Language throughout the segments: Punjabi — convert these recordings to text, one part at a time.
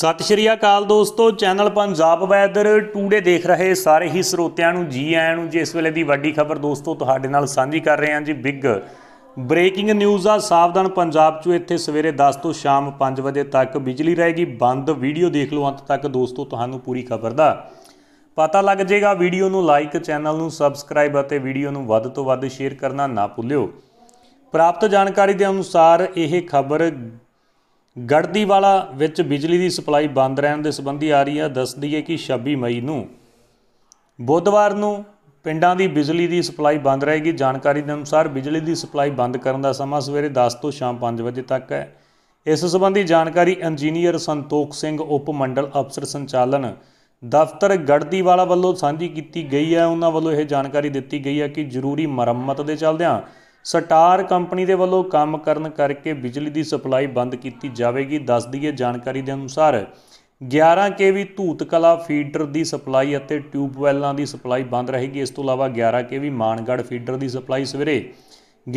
ਸਤਿ ਸ਼੍ਰੀ ਅਕਾਲ ਦੋਸਤੋ ਚੈਨਲ ਪੰਜਾਬ ਵੈਦਰ ਟੂਡੇ ਦੇਖ ਰਹੇ ਸਾਰੇ ਹੀ ਸਰੋਤਿਆਂ ਨੂੰ ਜੀ ਆਇਆਂ ਨੂੰ ਜਿਸ ਵੇਲੇ ਦੀ ਵੱਡੀ ਖਬਰ ਦੋਸਤੋ ਤੁਹਾਡੇ ਨਾਲ ਸਾਂਝੀ ਕਰ ਰਹੇ ਹਾਂ ਜੀ ਬਿਗ ਬ੍ਰੇਕਿੰਗ ਨਿਊਜ਼ ਆ ਸਾਵਧਾਨ ਪੰਜਾਬ 'ਚੋਂ ਇੱਥੇ ਸਵੇਰੇ 10 ਤੋਂ ਸ਼ਾਮ 5 ਵਜੇ ਤੱਕ ਬਿਜਲੀ ਰਹੇਗੀ ਬੰਦ ਵੀਡੀਓ ਦੇਖ ਲਓ ਅੰਤ ਤੱਕ ਦੋਸਤੋ ਤੁਹਾਨੂੰ ਪੂਰੀ ਖਬਰ ਦਾ ਪਤਾ ਲੱਗ ਜਾਏਗਾ ਵੀਡੀਓ ਨੂੰ ਲਾਈਕ ਚੈਨਲ ਨੂੰ ਸਬਸਕ੍ਰਾਈਬ ਅਤੇ ਵੀਡੀਓ ਨੂੰ ਵੱਧ ਤੋਂ ਵੱਧ ਸ਼ੇਅਰ ਕਰਨਾ ਨਾ ਭੁੱਲਿਓ ਪ੍ਰਾਪਤ ਜਾਣਕਾਰੀ ਦੇ ਅਨੁਸਾਰ ਇਹ ਖਬਰ ਗੜਦੀਵਾਲਾ ਵਿੱਚ ਬਿਜਲੀ ਦੀ ਸਪਲਾਈ ਬੰਦ ਰਹਿਣ ਦੇ ਸੰਬੰਧੀ ਆ ਰਹੀ ਹੈ ਦੱਸਦੀ ਹੈ ਕਿ 26 ਮਈ ਨੂੰ ਬੁੱਧਵਾਰ ਨੂੰ ਪਿੰਡਾਂ ਦੀ ਬਿਜਲੀ ਦੀ ਸਪਲਾਈ ਬੰਦ ਰਹੇਗੀ ਜਾਣਕਾਰੀ ਦੇ ਅਨੁਸਾਰ ਬਿਜਲੀ ਦੀ ਸਪਲਾਈ ਬੰਦ ਕਰਨ ਦਾ ਸਮਾਂ ਸਵੇਰੇ 10 ਤੋਂ ਸ਼ਾਮ 5 ਵਜੇ ਤੱਕ ਹੈ ਇਸ ਸੰਬੰਧੀ ਜਾਣਕਾਰੀ ਇੰਜੀਨੀਅਰ ਸੰਤੋਖ ਸਿੰਘ ਉਪ ਮੰਡਲ ਅਫਸਰ ਸੰਚਾਲਨ ਦਫ਼ਤਰ ਗੜਦੀਵਾਲਾ ਵੱਲੋਂ ਸਾਂਝੀ ਕੀਤੀ ਗਈ ਹੈ ਉਹਨਾਂ ਵੱਲੋਂ ਇਹ ਜਾਣਕਾਰੀ ਦਿੱਤੀ ਗਈ ਹੈ ਕਿ ਜ਼ਰੂਰੀ ਮਰੰਮਤ ਦੇ ਚੱਲਦਿਆਂ ਸਟਾਰ ਕੰਪਨੀ ਦੇ ਵੱਲੋਂ ਕੰਮ ਕਰਨ ਕਰਕੇ ਬਿਜਲੀ ਦੀ ਸਪਲਾਈ ਬੰਦ ਕੀਤੀ ਜਾਵੇਗੀ ਦੱਸ ਦਈਏ ਜਾਣਕਾਰੀ ਦੇ ਅਨੁਸਾਰ 11 ਕੇਵੀ ਧੂਤ ਕਲਾ ਫੀਡਰ ਦੀ ਸਪਲਾਈ ਅਤੇ ਟਿਊਬਵੈਲਾਂ ਦੀ ਸਪਲਾਈ ਬੰਦ ਰਹੇਗੀ ਇਸ ਤੋਂ ਇਲਾਵਾ 11 ਕੇਵੀ ਮਾਨਗੜ ਫੀਡਰ ਦੀ ਸਪਲਾਈ ਸਵੇਰੇ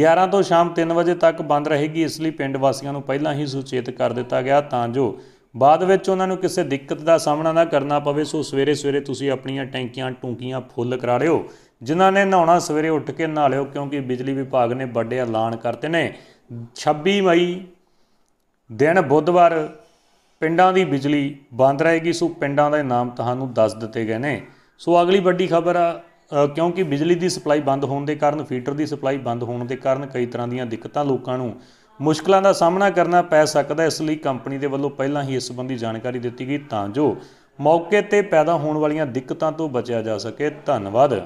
11 ਤੋਂ ਸ਼ਾਮ 3 ਵਜੇ ਤੱਕ ਬੰਦ ਰਹੇਗੀ ਇਸ ਲਈ ਪਿੰਡ ਵਾਸੀਆਂ ਨੂੰ ਪਹਿਲਾਂ ਹੀ ਸੁਚੇਤ ਕਰ ਦਿੱਤਾ ਗਿਆ ਤਾਂ ਜੋ ਬਾਅਦ ਵਿੱਚ ਉਹਨਾਂ ਨੂੰ ਕਿਸੇ ਦਿੱਕਤ ਦਾ ਸਾਹਮਣਾ ਨਾ ਕਰਨਾ ਪਵੇ ਸੋ ਸਵੇਰੇ ਸਵੇਰੇ ਤੁਸੀਂ ਆਪਣੀਆਂ ਟੈਂਕੀਆਂ ਟੂਕੀਆਂ ਫੁੱਲ ਕਰਾ ਲਿਓ ਜਿਨ੍ਹਾਂ ਨੇ ਨਹਾਉਣਾ ਸਵੇਰੇ ਉੱਠ ਕੇ ਨਹਾ ਲਿਓ ਕਿਉਂਕਿ ਬਿਜਲੀ ਵਿਭਾਗ ਨੇ ਵੱਡੇ ਐਲਾਨ ਕਰਤੇ ਨੇ 26 ਮਈ ਦਿਨ ਬੁੱਧਵਾਰ ਪਿੰਡਾਂ ਦੀ ਬਿਜਲੀ ਬੰਦ ਰਹੇਗੀ ਸੋ ਪਿੰਡਾਂ ਦੇ ਨਾਮ ਤੁਹਾਨੂੰ ਦੱਸ ਦਿੱਤੇ ਗਏ ਨੇ ਸੋ ਅਗਲੀ ਵੱਡੀ ਖਬਰ ਆ ਕਿਉਂਕਿ ਬਿਜਲੀ ਦੀ ਸਪਲਾਈ ਬੰਦ ਹੋਣ ਦੇ ਕਾਰਨ ਫੀਟਰ ਦੀ ਸਪਲਾਈ ਬੰਦ ਹੋਣ ਦੇ ਕਾਰਨ ਕਈ ਤਰ੍ਹਾਂ ਦੀਆਂ ਦਿੱਕਤਾਂ ਲੋਕਾਂ ਨੂੰ ਮੁਸ਼ਕਲਾਂ ਦਾ ਸਾਹਮਣਾ ਕਰਨਾ ਪੈ ਸਕਦਾ ਇਸ ਲਈ ਕੰਪਨੀ ਦੇ ਵੱਲੋਂ ਪਹਿਲਾਂ ਹੀ ਇਸ ਸੰਬੰਧੀ ਜਾਣਕਾਰੀ ਦਿੱਤੀ ਗਈ ਤਾਂ ਜੋ ਮੌਕੇ ਤੇ ਪੈਦਾ ਹੋਣ ਵਾਲੀਆਂ ਦਿੱਕਤਾਂ ਤੋਂ ਬਚਿਆ ਜਾ ਸਕੇ ਧੰਨਵਾਦ